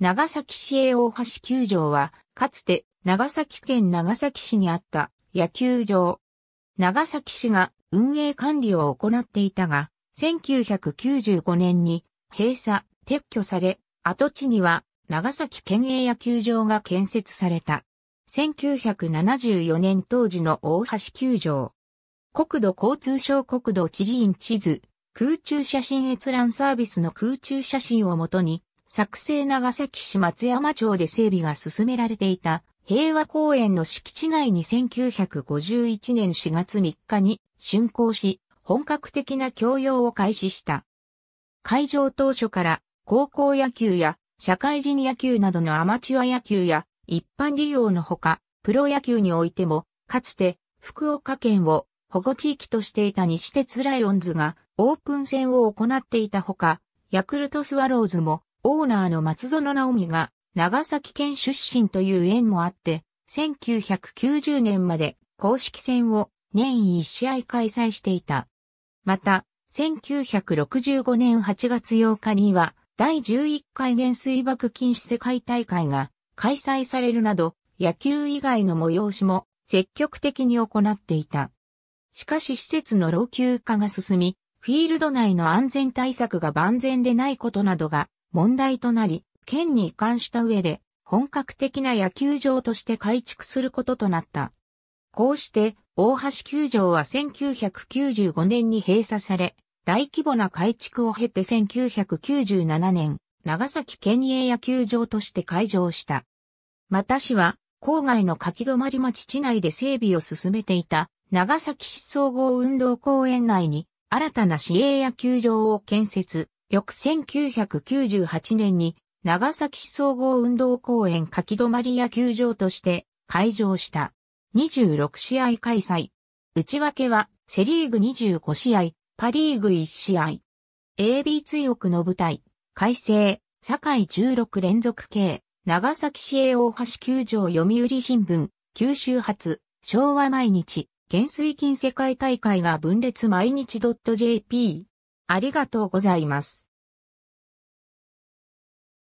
長崎市営大橋球場は、かつて長崎県長崎市にあった野球場。長崎市が運営管理を行っていたが、1995年に閉鎖、撤去され、跡地には長崎県営野球場が建設された。1974年当時の大橋球場。国土交通省国土地理院地図、空中写真閲覧サービスの空中写真をもとに、作成長崎市松山町で整備が進められていた平和公園の敷地内に1951年4月3日に竣工し、本格的な教養を開始した。会場当初から高校野球や社会人野球などのアマチュア野球や一般利用のほか、プロ野球においても、かつて福岡県を保護地域としていた西鉄ライオンズがオープン戦を行っていたほか、ヤクルトスワローズもオーナーの松園直美が長崎県出身という縁もあって、1990年まで公式戦を年1試合開催していた。また、1965年8月8日には、第11回原水爆禁止世界大会が開催されるなど、野球以外の催しも積極的に行っていた。しかし施設の老朽化が進み、フィールド内の安全対策が万全でないことなどが問題となり、県に移管した上で、本格的な野球場として改築することとなった。こうして、大橋球場は1995年に閉鎖され、大規模な改築を経て1997年、長崎県営野球場として開場した。また市は、郊外の柿泊町地内で整備を進めていた、長崎市総合運動公園内に、新たな市営野球場を建設、翌1998年に長崎市総合運動公園柿泊野球場として開場した26試合開催。内訳はセリーグ25試合、パリーグ1試合。AB 追憶の舞台、改正、堺16連続系、長崎市営大橋球場読売新聞、九州発、昭和毎日、減水金世界大会が分裂毎日 .jp。ありがとうございます。